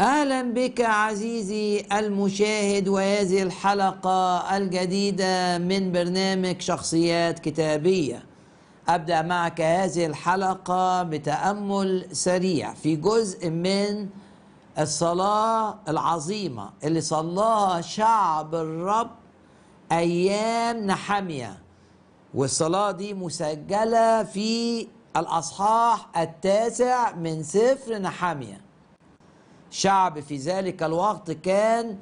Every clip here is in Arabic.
اهلا بك عزيزي المشاهد وهذه الحلقه الجديده من برنامج شخصيات كتابيه ابدا معك هذه الحلقه بتامل سريع في جزء من الصلاه العظيمه اللي صلاها شعب الرب ايام نحميه والصلاه دي مسجله في الاصحاح التاسع من سفر نحميه شعب في ذلك الوقت كان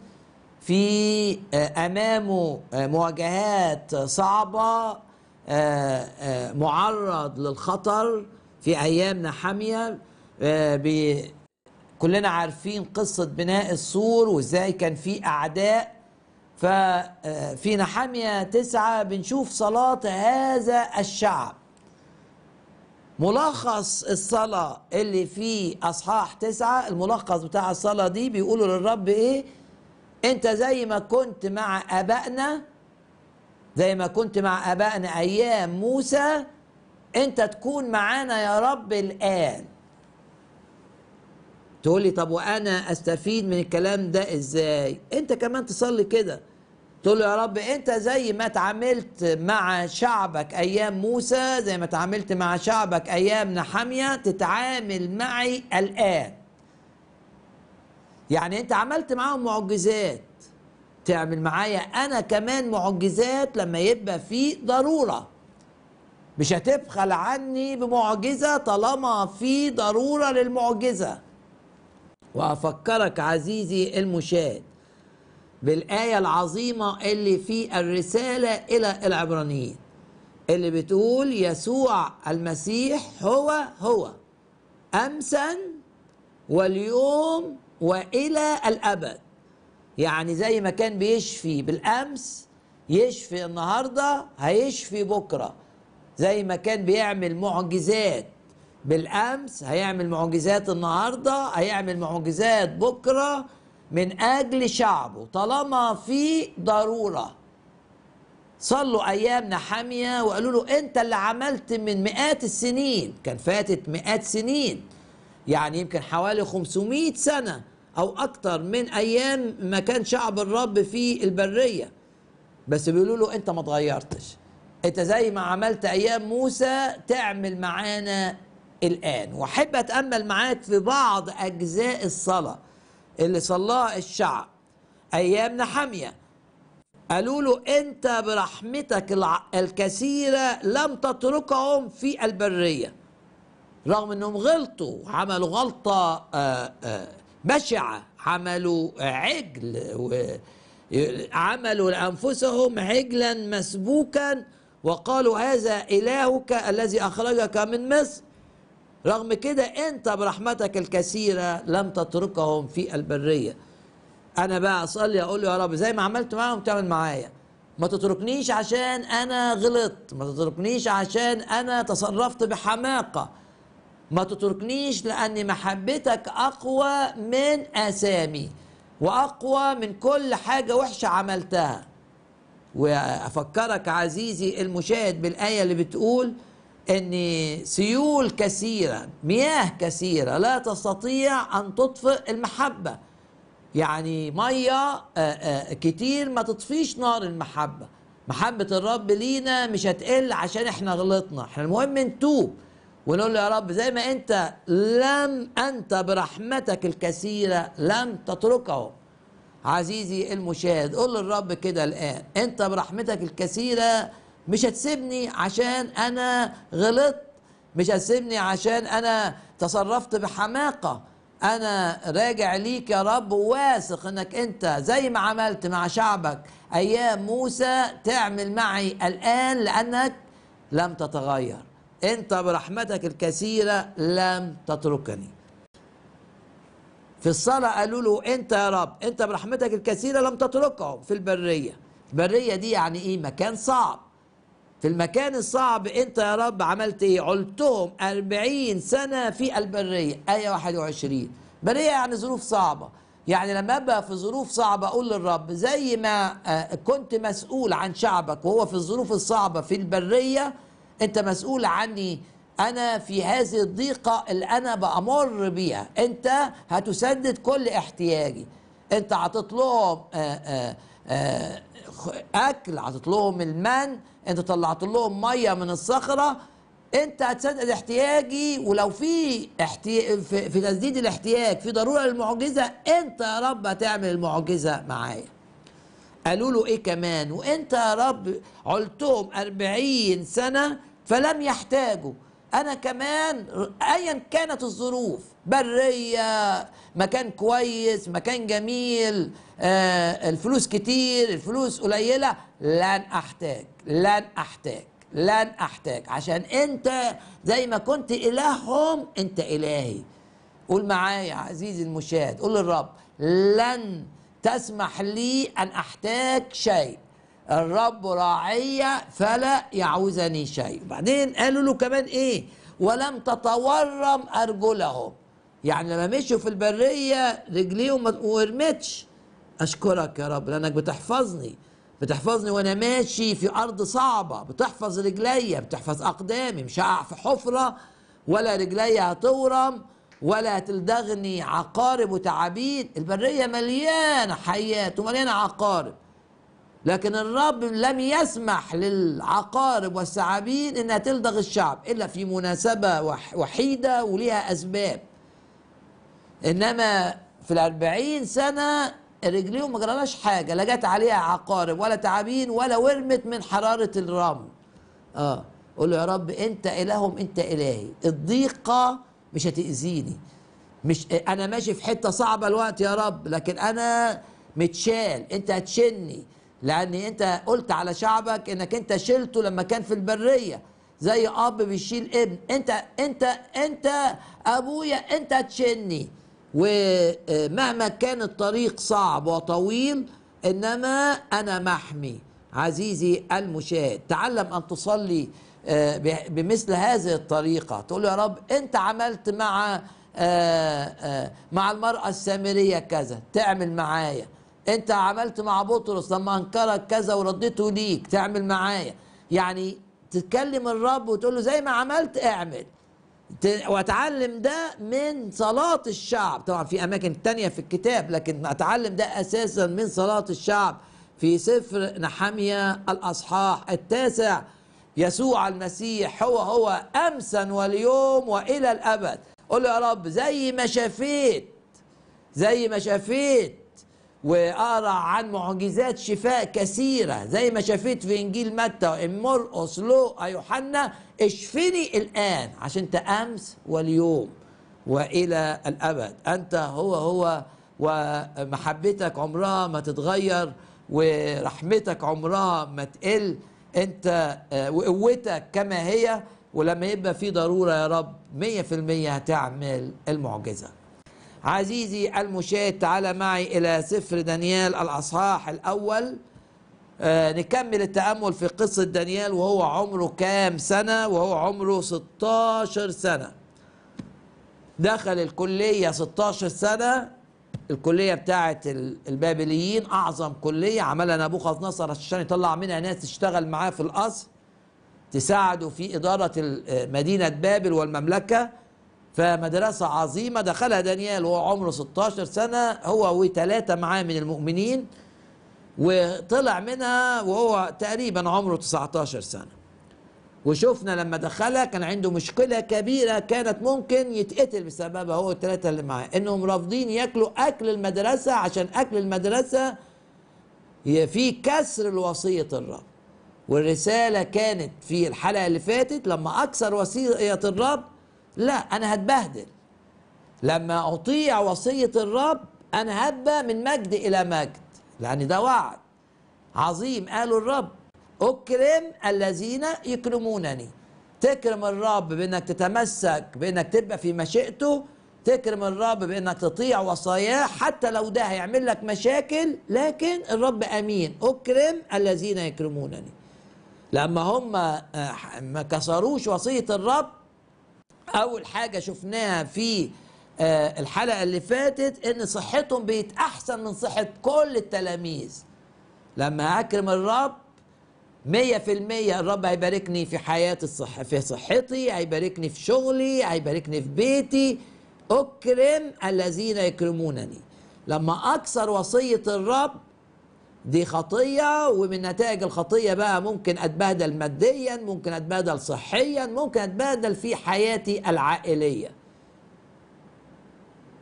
في آه، امامه آه، مواجهات صعبه آه، معرض للخطر في ايام نحاميه كلنا عارفين قصه بناء السور وازاي كان في اعداء ففي نحاميه تسعة بنشوف صلاة هذا الشعب ملخص الصلاة اللي في أصحاح تسعة الملخص بتاع الصلاة دي بيقولوا للرب إيه أنت زي ما كنت مع آبائنا زي ما كنت مع آبائنا أيام موسى أنت تكون معانا يا رب الآن تقول لي طب وأنا أستفيد من الكلام ده إزاي أنت كمان تصلي كده تقول له يا رب انت زي ما اتعاملت مع شعبك ايام موسى زي ما اتعاملت مع شعبك ايام نحاميه تتعامل معي الان يعني انت عملت معاهم معجزات تعمل معايا انا كمان معجزات لما يبقى في ضروره مش هتبخل عني بمعجزه طالما في ضروره للمعجزه وافكرك عزيزي المشاهد بالآية العظيمة اللي في الرسالة إلى العبرانيين اللي بتقول يسوع المسيح هو هو أمسا واليوم وإلى الأبد يعني زي ما كان بيشفي بالأمس يشفي النهاردة هيشفي بكرة زي ما كان بيعمل معجزات بالأمس هيعمل معجزات النهاردة هيعمل معجزات بكرة من أجل شعبه طالما في ضرورة صلوا أيام نحامية وقالوا له أنت اللي عملت من مئات السنين كان فاتت مئات سنين يعني يمكن حوالي 500 سنة أو أكتر من أيام ما كان شعب الرب في البرية بس بيقولوا له أنت ما اتغيرتش أنت زي ما عملت أيام موسى تعمل معانا الآن وأحب أتأمل معاك في بعض أجزاء الصلاة اللي صلاه الشعب أيام نحمية قالوا له أنت برحمتك الكثيرة لم تتركهم في البرية رغم أنهم غلطوا عملوا غلطة آه، آه، بشعة عملوا عجل عملوا لأنفسهم عجلا مسبوكا وقالوا هذا إلهك الذي أخرجك من مصر رغم كده أنت برحمتك الكثيرة لم تتركهم في البرية أنا بقى أصلي أقول يا رب زي ما عملت معاهم تعمل معايا ما تتركنيش عشان أنا غلطت ما تتركنيش عشان أنا تصرفت بحماقة ما تتركنيش لأن محبتك أقوى من أسامي وأقوى من كل حاجة وحشة عملتها وأفكرك عزيزي المشاهد بالآية اللي بتقول أن سيول كثيرة مياه كثيرة لا تستطيع أن تطفئ المحبة يعني مية آه، آه، كتير ما تطفيش نار المحبة محبة الرب لينا مش هتقل عشان احنا غلطنا احنا المهم نتوب ونقول له يا رب زي ما انت لم انت برحمتك الكثيرة لم تتركه عزيزي المشاهد قول للرب كده الآن انت برحمتك الكثيرة مش هتسيبني عشان انا غلطت مش هتسيبني عشان انا تصرفت بحماقه انا راجع ليك يا رب وواثق انك انت زي ما عملت مع شعبك ايام موسى تعمل معي الان لانك لم تتغير انت برحمتك الكثيره لم تتركني في الصلاه قالوا له انت يا رب انت برحمتك الكثيره لم تتركهم في البريه البريه دي يعني ايه مكان صعب في المكان الصعب انت يا رب عملت ايه علتهم أربعين سنة في البرية آية 21 برية يعني ظروف صعبة يعني لما ابقى في ظروف صعبه اقول للرب زي ما آه، كنت مسؤول عن شعبك وهو في الظروف الصعبه في البريه انت مسؤول عني انا في هذه الضيقه اللي انا بامر بيها انت هتسدد كل احتياجي انت عطيت لهم آه، آه، اكل عطيت لهم المن انت طلعت لهم ميه من الصخره انت هتسدد احتياجي ولو في احتي... في, تسديد الاحتياج في ضروره للمعجزه انت يا رب هتعمل المعجزه معايا قالوا له ايه كمان وانت يا رب علتهم أربعين سنه فلم يحتاجوا انا كمان ايا كانت الظروف بريه مكان كويس مكان جميل آه الفلوس كتير الفلوس قليلة لن أحتاج لن أحتاج لن أحتاج عشان أنت زي ما كنت إلههم أنت إلهي قول معايا عزيزي المشاهد قول للرب لن تسمح لي أن أحتاج شيء الرب راعية فلا يعوزني شيء بعدين قالوا له كمان إيه ولم تتورم أرجلهم يعني لما مشوا في البرية رجليهم ما أشكرك يا رب لأنك بتحفظني بتحفظني وأنا ماشي في أرض صعبة بتحفظ رجليا بتحفظ أقدامي مش هقع في حفرة ولا رجليا هتورم ولا هتلدغني عقارب وتعابين البرية مليانة حياة ومليانة عقارب لكن الرب لم يسمح للعقارب والثعابين انها تلدغ الشعب الا في مناسبه وحيده وليها اسباب انما في الأربعين سنة رجليهم ما جرالهاش حاجة لا جت عليها عقارب ولا تعابين ولا ورمت من حرارة الرمل اه قول له يا رب انت الههم انت الهي الضيقة مش هتأذيني مش انا ماشي في حتة صعبة الوقت يا رب لكن انا متشال انت هتشلني لان انت قلت على شعبك انك انت شلته لما كان في البريه زي اب بيشيل ابن انت انت انت ابويا انت هتشلني ومهما كان الطريق صعب وطويل انما انا محمي عزيزي المشاهد تعلم ان تصلي آه، بمثل هذه الطريقه تقول يا رب انت عملت مع آه، آه، مع المراه السامريه كذا تعمل معايا انت عملت مع بطرس لما انكرك كذا ورديته ليك تعمل معايا يعني تتكلم الرب وتقول له زي ما عملت اعمل واتعلم ده من صلاة الشعب طبعا في اماكن تانية في الكتاب لكن اتعلم ده اساسا من صلاة الشعب في سفر نحمية الاصحاح التاسع يسوع المسيح هو هو امسا واليوم والى الابد قول له يا رب زي ما شفيت زي ما شفيت واقرا عن معجزات شفاء كثيره زي ما شفيت في انجيل متى امرقس لوقا يوحنا اشفني الان عشان انت امس واليوم والى الابد انت هو هو ومحبتك عمرها ما تتغير ورحمتك عمرها ما تقل انت آه، وقوتك كما هي ولما يبقى في ضروره يا رب 100% هتعمل المعجزه عزيزي المشاهد تعال معي إلى سفر دانيال الأصحاح الأول آه نكمل التأمل في قصة دانيال وهو عمره كام سنة وهو عمره 16 سنة دخل الكلية 16 سنة الكلية بتاعة البابليين أعظم كلية عملها نبوخذ نصر عشان يطلع منها ناس تشتغل معاه في القصر تساعده في إدارة آه، مدينة بابل والمملكة فمدرسة عظيمة دخلها دانيال وهو عمره 16 سنة هو وثلاثة معاه من المؤمنين وطلع منها وهو تقريبا عمره 19 سنة وشفنا لما دخلها كان عنده مشكلة كبيرة كانت ممكن يتقتل بسببها هو الثلاثة اللي معاه انهم رافضين ياكلوا اكل المدرسة عشان اكل المدرسة في كسر الوصية الرب والرسالة كانت في الحلقة اللي فاتت لما اكسر وصية الرب لا أنا هتبهدل لما أطيع وصية الرب أنا هبقى من مجد إلى مجد لأن ده وعد عظيم قاله الرب أكرم الذين يكرمونني تكرم الرب بأنك تتمسك بأنك تبقى في مشيئته تكرم الرب بأنك تطيع وصاياه حتى لو ده هيعمل لك مشاكل لكن الرب أمين أكرم الذين يكرمونني لما هم آه، ما كسروش وصية الرب اول حاجه شفناها في آه، الحلقه اللي فاتت ان صحتهم بقت احسن من صحه كل التلاميذ لما اكرم الرب مية في المية الرب هيباركني في حياتي الصح في صحتي هيباركني في شغلي هيباركني في بيتي أكرم الذين يكرمونني لما أكسر وصية الرب دي خطية ومن نتائج الخطية بقى ممكن أتبهدل ماديا ممكن أتبهدل صحيا ممكن أتبهدل في حياتي العائلية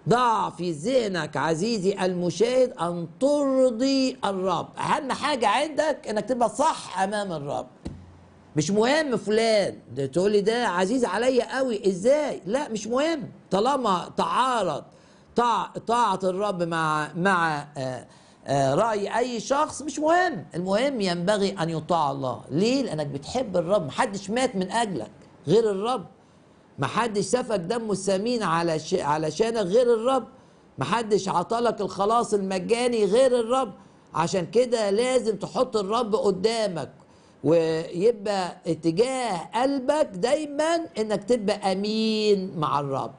ضع في ذهنك عزيزي المشاهد أن ترضي الرب أهم حاجة عندك أنك تبقى صح أمام الرب مش مهم فلان ده تقول لي ده عزيز عليا قوي ازاي لا مش مهم طالما تعارض طاعة الرب مع مع آه آه، راي اي شخص مش مهم المهم ينبغي ان يطاع الله ليه لانك بتحب الرب محدش مات من اجلك غير الرب محدش سفك دمه الثمين على علشانك غير الرب محدش عطلك الخلاص المجاني غير الرب عشان كده لازم تحط الرب قدامك ويبقى اتجاه قلبك دايما انك تبقى امين مع الرب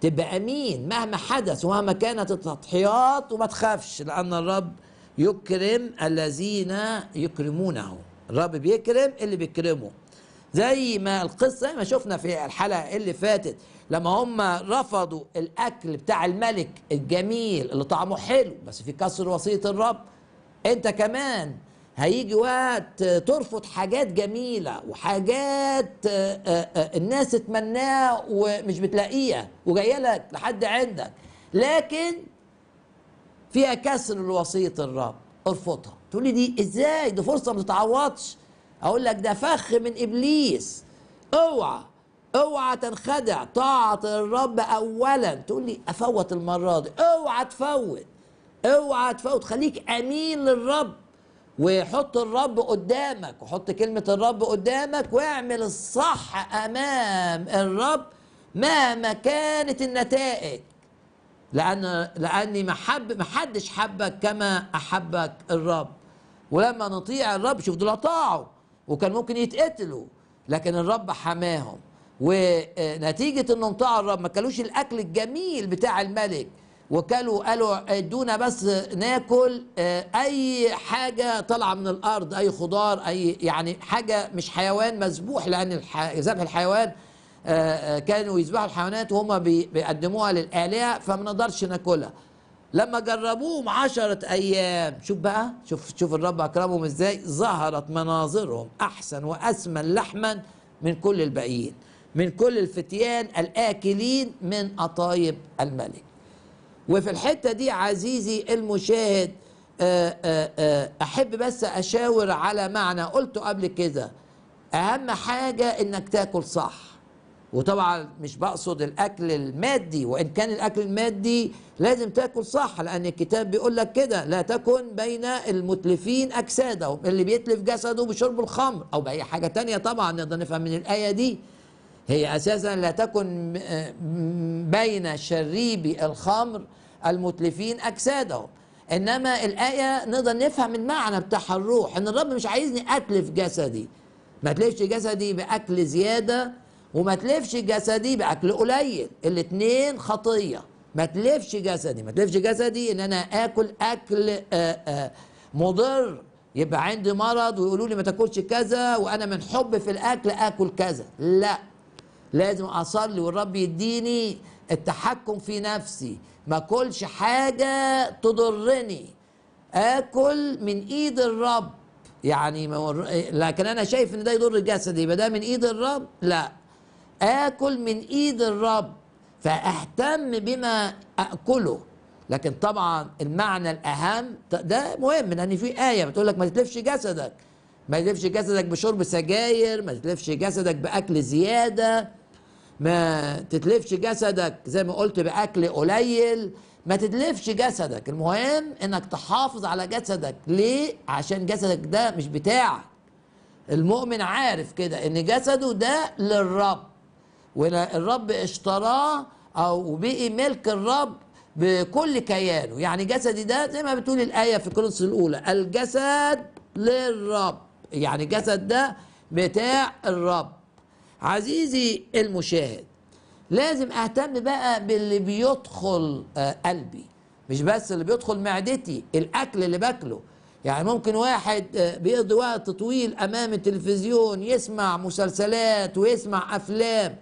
تبقى امين مهما حدث ومهما كانت التضحيات وما تخافش لان الرب يكرم الذين يكرمونه الرب بيكرم اللي بيكرمه زي ما القصه ما شفنا في الحلقه اللي فاتت لما هم رفضوا الاكل بتاع الملك الجميل اللي طعمه حلو بس في كسر وصيه الرب انت كمان هيجي وقت ترفض حاجات جميلة وحاجات آه، آه، آه، الناس تتمناها ومش بتلاقيها وجاية لك لحد عندك لكن فيها كسر لوصية الرب ارفضها تقول لي دي ازاي دي فرصة ما اقول لك ده فخ من ابليس اوعى اوعى تنخدع طاعة الرب اولا تقول لي افوت المرة دي اوعى تفوت اوعى تفوت خليك امين للرب وحط الرب قدامك وحط كلمة الرب قدامك واعمل الصح أمام الرب مهما كانت النتائج لأن لأني محب محدش حبك كما أحبك الرب ولما نطيع الرب شوف دول أطاعوا وكان ممكن يتقتلوا لكن الرب حماهم ونتيجة انهم طاعوا الرب ما كلوش الأكل الجميل بتاع الملك وكلوا قالوا ادونا بس ناكل آه، اي حاجه طالعه من الارض اي خضار اي يعني حاجه مش حيوان مذبوح لان ذبح الحيوان آه، آه، كانوا يذبحوا الحيوانات وهم بيقدموها للالهه فما نقدرش ناكلها لما جربوهم عشرة أيام شوف بقى شوف شوف الرب أكرمهم إزاي ظهرت مناظرهم أحسن وأسمن لحما من كل الباقيين من كل الفتيان الآكلين من اطايب الملك وفي الحتة دي عزيزي المشاهد آه، آه، آه، أحب بس أشاور على معنى قلته قبل كده أهم حاجة إنك تاكل صح وطبعا مش بقصد الاكل المادي وان كان الاكل المادي لازم تاكل صح لان الكتاب بيقول لك كده لا تكن بين المتلفين اجسادهم اللي بيتلف جسده بشرب الخمر او باي حاجه تانية طبعا نقدر نفهم من الايه دي هي اساسا لا تكن بين شريبي الخمر المتلفين أجسادهم إنما الآية نقدر نفهم المعنى بتاعها الروح إن الرب مش عايزني أتلف جسدي ما تلفش جسدي بأكل زيادة وما تلفش جسدي بأكل قليل الاثنين خطية ما تلفش جسدي ما تلفش جسدي إن أنا آكل أكل آآ آه، آآ آه، مضر يبقى عندي مرض ويقولوا لي ما تاكلش كذا وانا من حب في الاكل اكل كذا لا لازم اصلي والرب يديني التحكم في نفسي ما اكلش حاجه تضرني اكل من ايد الرب يعني لكن انا شايف ان ده يضر جسدي يبقى ده من ايد الرب لا اكل من ايد الرب فاهتم بما اكله لكن طبعا المعنى الاهم ده مهم لان في ايه بتقول لك ما تتلفش جسدك ما تتلفش جسدك بشرب سجاير ما تتلفش جسدك باكل زياده ما تتلفش جسدك زي ما قلت باكل قليل ما تتلفش جسدك المهم انك تحافظ على جسدك ليه عشان جسدك ده مش بتاعك المؤمن عارف كده ان جسده ده للرب والرب اشتراه او بقي ملك الرب بكل كيانه يعني جسدي ده زي ما بتقول الايه في كورنثوس الاولى الجسد للرب يعني الجسد ده بتاع الرب عزيزي المشاهد لازم اهتم بقى باللي بيدخل آه، قلبي مش بس اللي بيدخل معدتي الاكل اللي باكله يعني ممكن واحد آه، بيقضي وقت طويل امام التلفزيون يسمع مسلسلات ويسمع افلام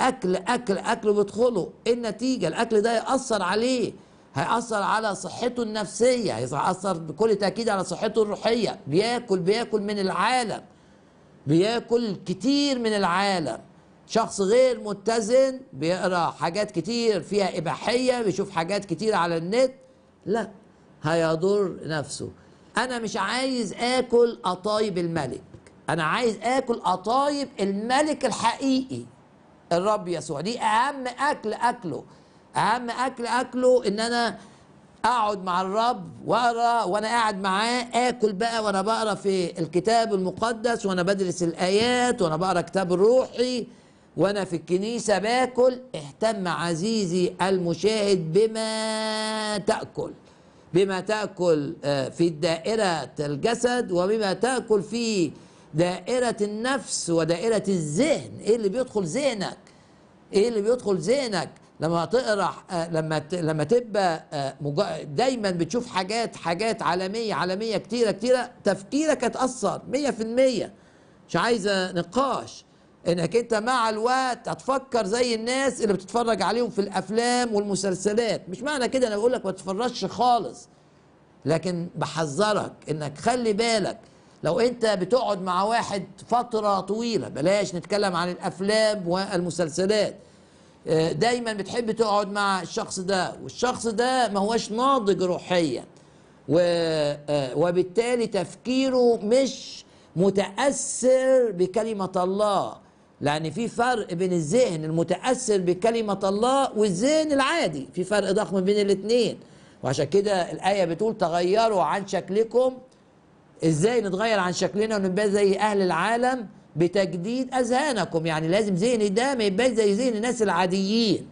اكل اكل اكل بيدخله ايه النتيجه الاكل ده ياثر عليه هيأثر على صحته النفسية هيأثر بكل تأكيد على صحته الروحية بياكل بياكل من العالم بياكل كتير من العالم شخص غير متزن بيقرا حاجات كتير فيها اباحيه بيشوف حاجات كتير على النت لا هيضر نفسه انا مش عايز اكل قطايب الملك انا عايز اكل قطايب الملك الحقيقي الرب يسوع دي اهم اكل اكله اهم اكل اكله ان انا اقعد مع الرب واقرا وانا قاعد معاه اكل بقى وانا بقرا في الكتاب المقدس وانا بدرس الايات وانا بقرا كتاب روحي وانا في الكنيسه باكل اهتم عزيزي المشاهد بما تاكل بما تاكل آه، في دائره الجسد وبما تاكل في دائره النفس ودائره الذهن ايه اللي بيدخل ذهنك ايه اللي بيدخل ذهنك لما تقرا آه، لما لما تبقى آه، دايما بتشوف حاجات حاجات عالميه عالميه كتيره كتيره تفكيرك اتاثر 100% مش عايزه نقاش انك انت مع الوقت هتفكر زي الناس اللي بتتفرج عليهم في الافلام والمسلسلات مش معنى كده انا بقول لك ما تتفرجش خالص لكن بحذرك انك خلي بالك لو انت بتقعد مع واحد فتره طويله بلاش نتكلم عن الافلام والمسلسلات دايما بتحب تقعد مع الشخص ده والشخص ده ما هوش ناضج روحيا آه، وبالتالي تفكيره مش متأثر بكلمة الله لأن في فرق بين الذهن المتأثر بكلمة الله والذهن العادي في فرق ضخم بين الاثنين وعشان كده الآية بتقول تغيروا عن شكلكم ازاي نتغير عن شكلنا ونبقى زي أهل العالم بتجديد اذهانكم يعني لازم ذهني ده ما يبقاش زي ذهن الناس العاديين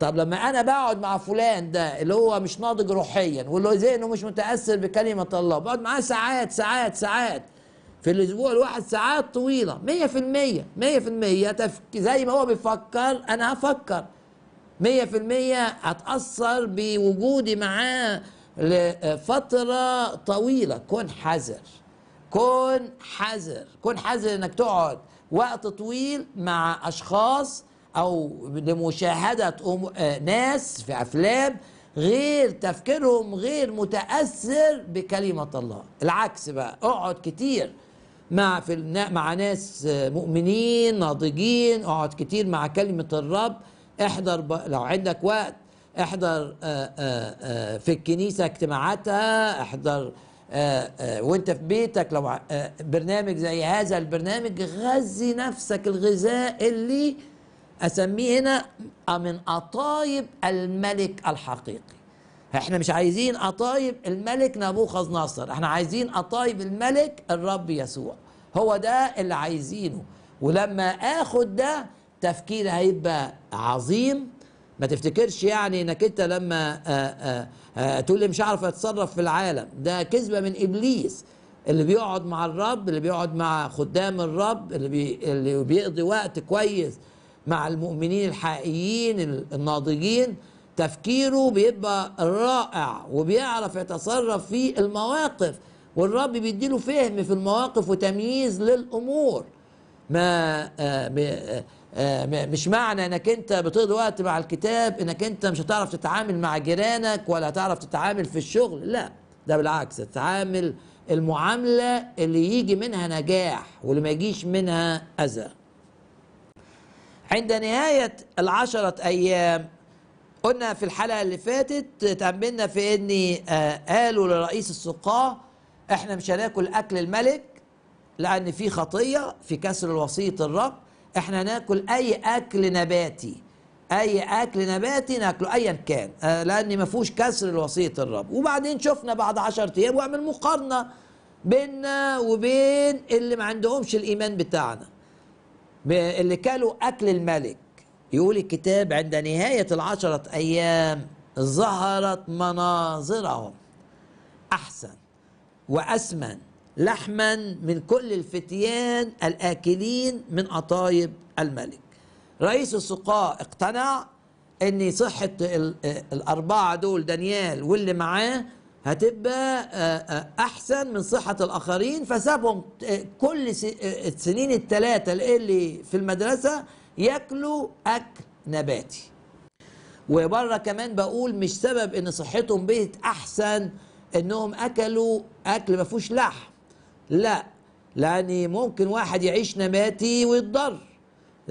طب لما انا بقعد مع فلان ده اللي هو مش ناضج روحيا واللي ذهنه مش متاثر بكلمه الله بقعد معاه ساعات ساعات ساعات في الاسبوع الواحد ساعات طويله 100% 100% زي ما هو بيفكر انا هفكر 100% هتاثر بوجودي معاه لفتره طويله كن حذر كن حذر كن حذر انك تقعد وقت طويل مع اشخاص او لمشاهده آه، ناس في افلام غير تفكيرهم غير متاثر بكلمه الله العكس بقى اقعد كتير مع في مع ناس آه، مؤمنين ناضجين اقعد كتير مع كلمه الرب احضر لو عندك وقت احضر آه، في الكنيسه اجتماعاتها احضر آه، آه، وانت في بيتك لو آه، برنامج زي هذا البرنامج غذي نفسك الغذاء اللي اسميه هنا من اطايب الملك الحقيقي احنا مش عايزين اطايب الملك نبوخذ نصر احنا عايزين اطايب الملك الرب يسوع هو ده اللي عايزينه ولما اخد ده تفكيري هيبقى عظيم ما تفتكرش يعني انك انت لما آآ آه، آآ آه، آه، تقول لي مش عارف اتصرف في العالم ده كذبه من ابليس اللي بيقعد مع الرب اللي بيقعد مع خدام الرب اللي بي اللي بيقضي وقت كويس مع المؤمنين الحقيقيين الناضجين تفكيره بيبقى رائع وبيعرف يتصرف في المواقف والرب بيديله فهم في المواقف وتمييز للامور ما آآ آه، مش معنى انك انت بتقضي وقت مع الكتاب انك انت مش هتعرف تتعامل مع جيرانك ولا هتعرف تتعامل في الشغل لا ده بالعكس تتعامل المعاملة اللي يجي منها نجاح واللي ما يجيش منها أذى عند نهاية العشرة أيام قلنا في الحلقة اللي فاتت تأملنا في أن آه، قالوا لرئيس السقاة احنا مش هناكل أكل الملك لأن في خطية في كسر الوسيط الرب احنا ناكل اي اكل نباتي اي اكل نباتي ناكله ايا كان آه، لان ما فيهوش كسر لوصيه الرب وبعدين شفنا بعد 10 ايام واعمل مقارنه بيننا وبين اللي ما عندهمش الايمان بتاعنا اللي كلوا اكل الملك يقول الكتاب عند نهايه العشره ايام ظهرت مناظرهم احسن واسمن لحما من كل الفتيان الآكلين من اطايب الملك رئيس السقاء اقتنع ان صحة الأربعة دول دانيال واللي معاه هتبقى آه، آه، أحسن من صحة الآخرين فسابهم آه، كل السنين الثلاثة اللي في المدرسة ياكلوا أكل نباتي وبره كمان بقول مش سبب ان صحتهم بقت احسن انهم اكلوا اكل ما فيهوش لحم لا لأن ممكن واحد يعيش نباتي ويتضر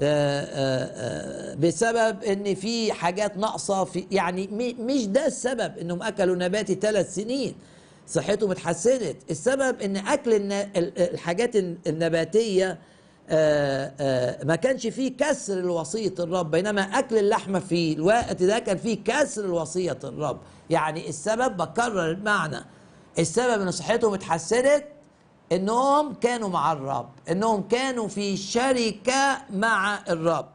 آه، آه، آه، بسبب ان في حاجات ناقصه في يعني مش ده السبب انهم اكلوا نباتي ثلاث سنين صحتهم اتحسنت السبب ان اكل الحاجات النباتيه ما كانش فيه كسر لوصيه الرب بينما اكل اللحمه في الوقت ده كان فيه كسر لوصيه الرب يعني السبب بكرر المعنى السبب ان صحتهم اتحسنت انهم كانوا مع الرب انهم كانوا في شركه مع الرب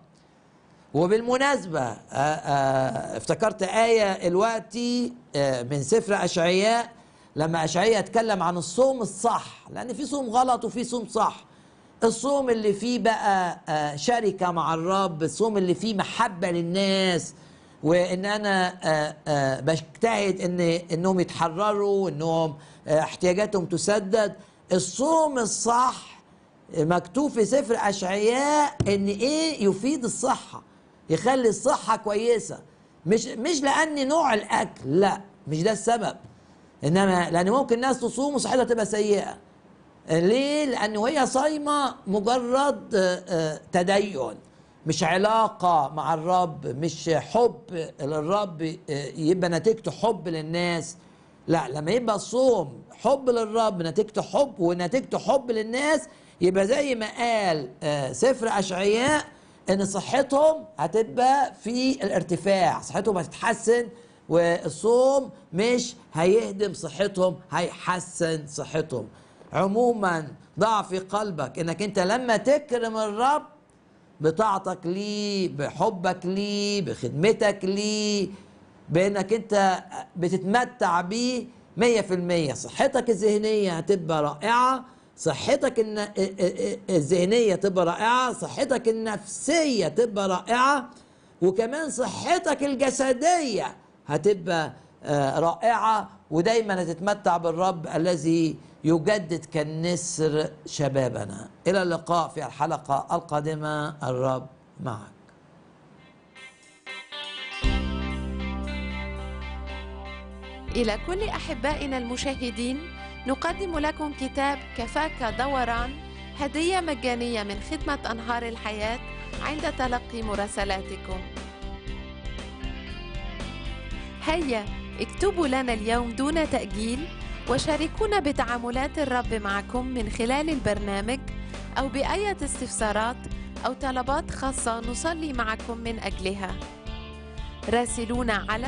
وبالمناسبه آآ آه، آآ آه، افتكرت ايه الوقت آه، من سفر اشعياء لما اشعياء اتكلم عن الصوم الصح لان في صوم غلط وفي صوم صح الصوم اللي فيه بقى شركه مع الرب الصوم اللي فيه محبه للناس وان انا بجتهد ان انهم يتحرروا انهم احتياجاتهم تسدد الصوم الصح مكتوب في سفر اشعياء ان ايه يفيد الصحه يخلي الصحه كويسه مش مش لان نوع الاكل لا مش ده السبب انما لان ممكن ناس تصوم وصحتها تبقى سيئه ليه لان وهي صايمه مجرد آه، آه، تدين مش علاقة مع الرب مش حب للرب آه، يبقى نتيجته حب للناس لا لما يبقى الصوم حب للرب نتيجته حب ونتيجته حب للناس يبقى زي ما قال آه، سفر اشعياء ان صحتهم هتبقى في الارتفاع صحتهم هتتحسن والصوم مش هيهدم صحتهم هيحسن صحتهم عموما ضع في قلبك انك انت لما تكرم الرب بطاعتك ليه بحبك ليه بخدمتك ليه بانك انت بتتمتع بيه 100% صحتك الذهنيه هتبقى رائعه صحتك الذهنيه تبقى رائعه صحتك النفسيه تبقى رائعه وكمان صحتك الجسديه هتبقى رائعه ودايما هتتمتع بالرب الذي يجدد كالنسر شبابنا الى اللقاء في الحلقه القادمه الرب معك إلى كل أحبائنا المشاهدين نقدم لكم كتاب كفاك دوران هدية مجانية من خدمة أنهار الحياة عند تلقي مراسلاتكم هيا اكتبوا لنا اليوم دون تأجيل وشاركونا بتعاملات الرب معكم من خلال البرنامج أو بأية استفسارات أو طلبات خاصة نصلي معكم من أجلها راسلونا على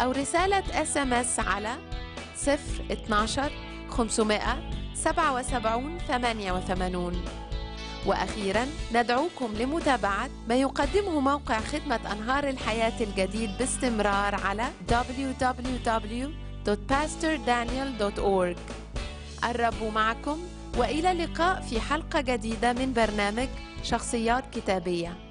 أو رسالة اس ام اس على 012 577 88 وأخيرا ندعوكم لمتابعة ما يقدمه موقع خدمة أنهار الحياة الجديد باستمرار على www.pastordaniel.org الرب معكم وإلى اللقاء في حلقة جديدة من برنامج شخصيات كتابيه